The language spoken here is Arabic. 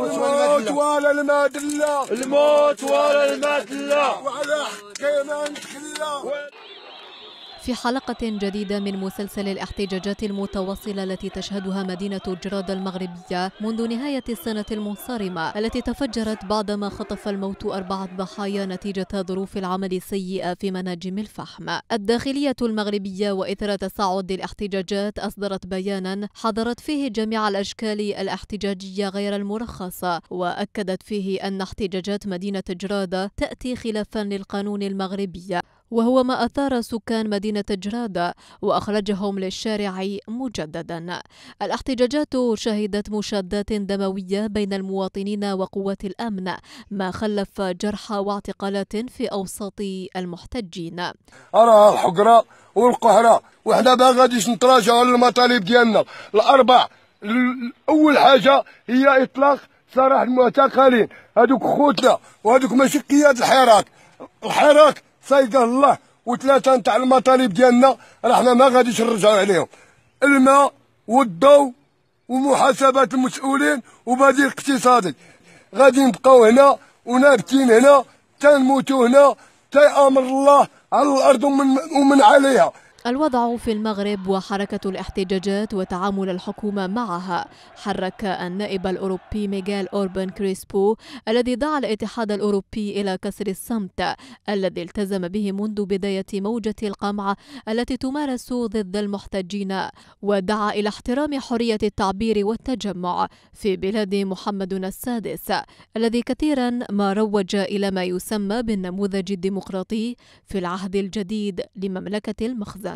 الموت ولا المدلة الموت ولا المدلة وعلى حقي ما نتكلم في حلقة جديدة من مسلسل الاحتجاجات المتواصلة التي تشهدها مدينة جراد المغربية منذ نهاية السنة المنصرمة التي تفجرت بعدما خطف الموت أربعة ضحايا نتيجة ظروف العمل السيئة في مناجم الفحم الداخلية المغربية وإثر تصاعد الاحتجاجات أصدرت بيانا حضرت فيه جميع الأشكال الاحتجاجية غير المرخصة وأكدت فيه أن احتجاجات مدينة جرادة تأتي خلافا للقانون المغربي وهو ما أثار سكان مدينة جرادة وأخرجهم للشارع مجددا الاحتجاجات شهدت مشادات دموية بين المواطنين وقوات الأمن ما خلف جرحى واعتقالات في أوساط المحتجين أرى الحقرة والقهرة وإحنا ما غاديش نتراجعوا على المطالب ديالنا الأربع أول حاجة هي إطلاق سراح المعتقلين هذوك خوتنا وهذوك ماشي قياد الحراك الحراك صيده الله وثلاثه نتاع المطالب ديالنا راه حنا ما غاديش نرجعوا عليهم الماء والضو ومحاسبه المسؤولين وبديل اقتصادي غادي نبقاو هنا ونابتين هنا تنموتوا هنا تيامر الله على الارض ومن, ومن عليها الوضع في المغرب وحركة الاحتجاجات وتعامل الحكومة معها حرك النائب الأوروبي ميغيل أوربان كريسبو الذي دعا الاتحاد الأوروبي إلى كسر الصمت الذي التزم به منذ بداية موجة القمع التي تمارس ضد المحتجين ودعا إلى احترام حرية التعبير والتجمع في بلاد محمد السادس الذي كثيرا ما روج إلى ما يسمى بالنموذج الديمقراطي في العهد الجديد لمملكة المخزن